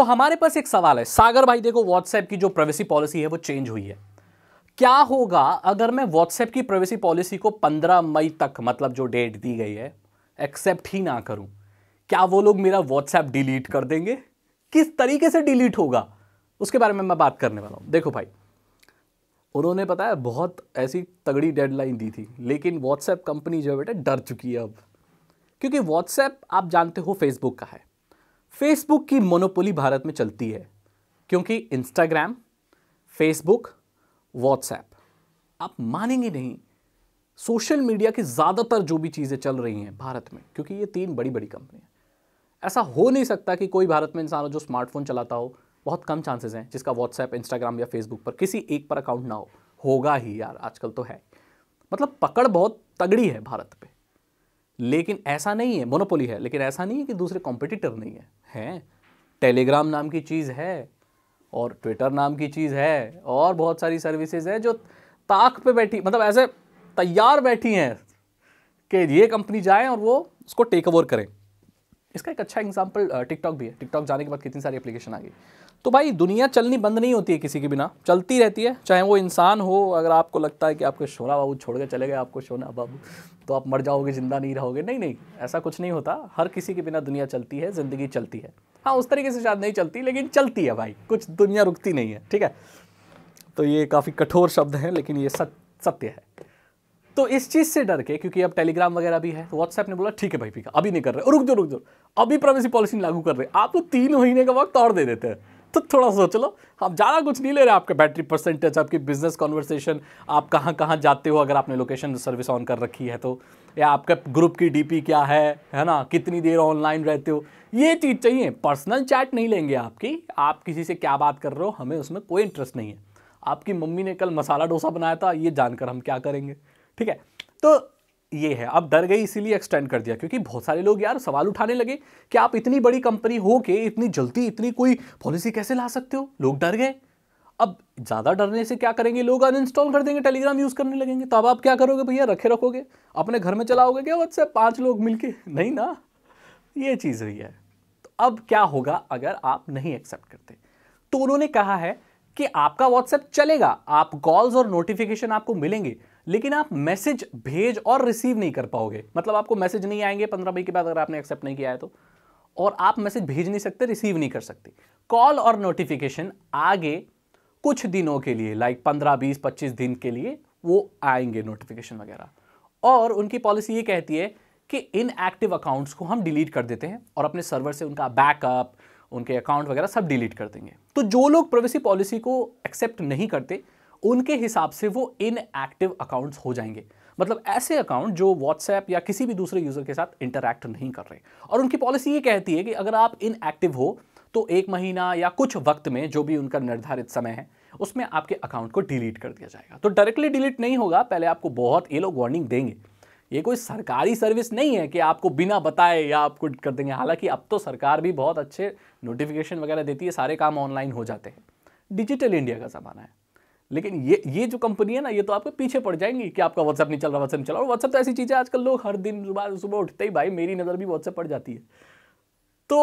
तो हमारे पास एक सवाल है सागर भाई देखो व्हाट्सएप की जो प्राइवेसी पॉलिसी है वो चेंज हुई है क्या होगा अगर मैं व्हाट्सएप की प्राइवेसी पॉलिसी को 15 मई तक मतलब जो डेट दी गई है एक्सेप्ट ही ना करूं क्या वो लोग मेरा व्हाट्सएप डिलीट कर देंगे किस तरीके से डिलीट होगा उसके बारे में मैं बात करने वाला हूं देखो भाई उन्होंने पता है बहुत ऐसी तगड़ी डेडलाइन दी थी लेकिन व्हाट्सएप कंपनी जो है बेटा डर चुकी है अब क्योंकि व्हाट्सएप आप जानते हो फेसबुक का है फेसबुक की मोनोपोली भारत में चलती है क्योंकि इंस्टाग्राम फेसबुक व्हाट्सएप आप मानेंगे नहीं सोशल मीडिया की ज़्यादातर जो भी चीज़ें चल रही हैं भारत में क्योंकि ये तीन बड़ी बड़ी कंपनियाँ ऐसा हो नहीं सकता कि कोई भारत में इंसान हो जो स्मार्टफोन चलाता हो बहुत कम चांसेस हैं जिसका व्हाट्सएप इंस्टाग्राम या फेसबुक पर किसी एक पर अकाउंट ना हो होगा ही यार आजकल तो है मतलब पकड़ बहुत तगड़ी है भारत पे लेकिन ऐसा नहीं है मोनोपोली है लेकिन ऐसा नहीं है कि दूसरे कॉम्पिटिटर नहीं है हैं टेलीग्राम नाम की चीज़ है और ट्विटर नाम की चीज़ है और बहुत सारी सर्विसेज है जो ताक पे बैठी मतलब ऐसे तैयार बैठी हैं कि ये कंपनी जाए और वो उसको टेक ओवर करें इसका एक अच्छा एग्जाम्पल टिकटॉक भी है टिकटॉक जाने के बाद कितनी सारी एप्लीकेशन आ गई तो भाई दुनिया चलनी बंद नहीं होती है किसी के बिना चलती रहती है चाहे वो इंसान हो अगर आपको लगता है कि आपके शोरा बाबू छोड़ के चले गए आपको शोना बाबू तो आप मर जाओगे ज़िंदा नहीं रहोगे नहीं नहीं ऐसा कुछ नहीं होता हर किसी के बिना दुनिया चलती है ज़िंदगी चलती है हाँ उस तरीके से शायद नहीं चलती लेकिन चलती है भाई कुछ दुनिया रुकती नहीं है ठीक है तो ये काफ़ी कठोर शब्द हैं लेकिन ये सत, सत्य है तो इस चीज़ से डर के क्योंकि अब टेलीग्राम वगैरह भी है तो व्हाट्सएप ने बोला ठीक है भाई पीका अभी नहीं कर रहे रुक जो रुक जाओ अभी प्राइवेसी पॉलिसी लागू कर रहे आप तो तीन महीने का वक्त और दे देते हैं तो थोड़ा सोच लो हम ज़्यादा कुछ नहीं ले रहे आपके बैटरी परसेंटेज आपकी बिजनेस कॉन्वर्सेशन आप कहाँ कहाँ जाते हो अगर आपने लोकेशन सर्विस ऑन कर रखी है तो या आपका ग्रुप की डी क्या है है ना कितनी देर ऑनलाइन रहते हो ये चीज़ चाहिए पर्सनल चैट नहीं लेंगे आपकी आप किसी से क्या बात कर रहे हो हमें उसमें कोई इंटरेस्ट नहीं है आपकी मम्मी ने कल मसाला डोसा बनाया था ये जानकर हम क्या करेंगे ठीक है तो ये है आप डर गई इसीलिए एक्सटेंड कर दिया क्योंकि बहुत सारे लोग यार सवाल उठाने लगे कि आप इतनी बड़ी कंपनी हो के इतनी जल्दी इतनी कोई पॉलिसी कैसे ला सकते हो लोग डर गए अब ज़्यादा डरने से क्या करेंगे लोग अनइंस्टॉल कर देंगे टेलीग्राम यूज़ करने लगेंगे तो अब आप क्या करोगे भैया रखे रखोगे अपने घर में चलाओगे क्या व्हाट्सएप पाँच लोग मिलके नहीं ना ये चीज़ रही है तो अब क्या होगा अगर आप नहीं एक्सेप्ट करते तो उन्होंने कहा है कि आपका व्हाट्सएप चलेगा आप कॉल्स और नोटिफिकेशन आपको मिलेंगे लेकिन आप मैसेज भेज और रिसीव नहीं कर पाओगे मतलब आपको मैसेज नहीं आएंगे पंद्रह मई के बाद अगर आपने एक्सेप्ट नहीं किया है तो और आप मैसेज भेज नहीं सकते रिसीव नहीं कर सकते कॉल और नोटिफिकेशन आगे कुछ दिनों के लिए लाइक पंद्रह बीस पच्चीस दिन के लिए वो आएंगे नोटिफिकेशन वगैरह और उनकी पॉलिसी ये कहती है कि इन एक्टिव अकाउंट्स को हम डिलीट कर देते हैं और अपने सर्वर से उनका बैकअप उनके अकाउंट वगैरह सब डिलीट कर देंगे तो जो लोग प्रोवेसी पॉलिसी को एक्सेप्ट नहीं करते उनके हिसाब से वो इनएक्टिव अकाउंट्स हो जाएंगे मतलब ऐसे अकाउंट जो व्हाट्सएप या किसी भी दूसरे यूज़र के साथ इंटरैक्ट नहीं कर रहे और उनकी पॉलिसी ये कहती है कि अगर आप इनएक्टिव हो तो एक महीना या कुछ वक्त में जो भी उनका निर्धारित समय है उसमें आपके अकाउंट को डिलीट कर दिया जाएगा तो डायरेक्टली डिलीट नहीं होगा पहले आपको बहुत ये लोग वार्निंग देंगे ये कोई सरकारी सर्विस नहीं है कि आपको बिना बताए या आपको कर देंगे हालांकि अब तो सरकार भी बहुत अच्छे नोटिफिकेशन वगैरह देती है सारे काम ऑनलाइन हो जाते हैं डिजिटल इंडिया का ज़माना है लेकिन ये ये जो कंपनी है ना ये तो आपके पीछे पड़ जाएंगी कि आपका व्हाट्सअप नहीं चल रहा व्हाट्सअप चला और व्हाट्सअप तो ऐसी चीज़ है आजकल लोग हर दिन सुबह सुबह उठते ही भाई मेरी नज़र भी व्हाट्सअप पड़ जाती है तो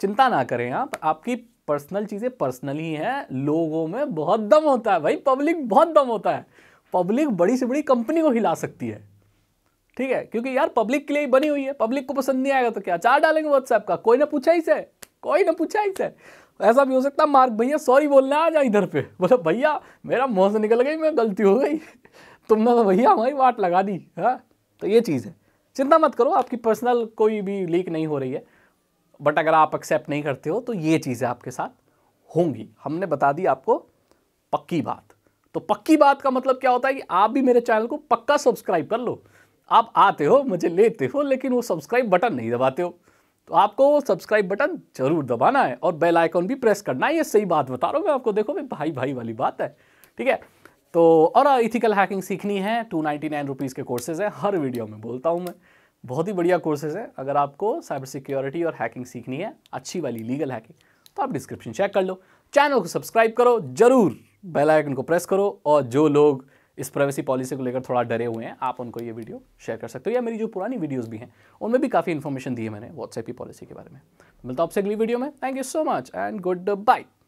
चिंता ना करें आप आपकी पर्सनल चीज़ें पर्सनल ही हैं लोगों में बहुत दम होता है भाई पब्लिक बहुत दम होता है पब्लिक बड़ी से बड़ी कंपनी को हिला सकती है ठीक है क्योंकि यार पब्लिक के लिए बनी हुई है पब्लिक को पसंद नहीं आएगा तो क्या चार डालेंगे व्हाट्सएप का कोई ना पूछा ही से कोई ना पूछा ही से ऐसा भी हो सकता है मार्क भैया सॉरी बोलने आ जा इधर पे बोले भैया मेरा मुँह से निकल गई मैं गलती हो गई तुमने तो भैया हमारी वाट लगा दी हाँ तो ये चीज़ है चिंता मत करो आपकी पर्सनल कोई भी लीक नहीं हो रही है बट अगर आप एक्सेप्ट नहीं करते हो तो ये चीज़ें आपके साथ होंगी हमने बता दी आपको पक्की बात तो पक्की बात का मतलब क्या होता है कि आप भी मेरे चैनल को पक्का सब्सक्राइब कर लो आप आते हो मुझे लेते हो लेकिन वो सब्सक्राइब बटन नहीं दबाते हो तो आपको सब्सक्राइब बटन जरूर दबाना है और बेल आइकॉन भी प्रेस करना है ये सही बात बता रहा हूँ मैं आपको देखो मैं भाई भाई वाली बात है ठीक है तो और इथिकल हाँ, हैकिंग सीखनी है टू नाइन्टी नाइन रुपीज़ के कोर्सेज हैं हर वीडियो में बोलता हूँ मैं बहुत ही बढ़िया कोर्सेज हैं अगर आपको साइबर सिक्योरिटी और हैकिंग सीखनी है अच्छी वाली लीगल हैकिंग तो आप डिस्क्रिप्शन चेक कर लो चैनल को सब्सक्राइब करो जरूर बेल आइकन को प्रेस करो और जो लोग इस प्राइवेसी पॉलिसी को लेकर थोड़ा डरे हुए हैं आप उनको ये वीडियो शेयर कर सकते हो या मेरी जो पुरानी वीडियोस भी हैं उनमें भी काफ़ी इन्फॉर्मेशन दी है मैंने व्हाट्सएप की पॉलिसी के बारे में मिलता हूँ आपसे अगली वीडियो में thank you so much and good bye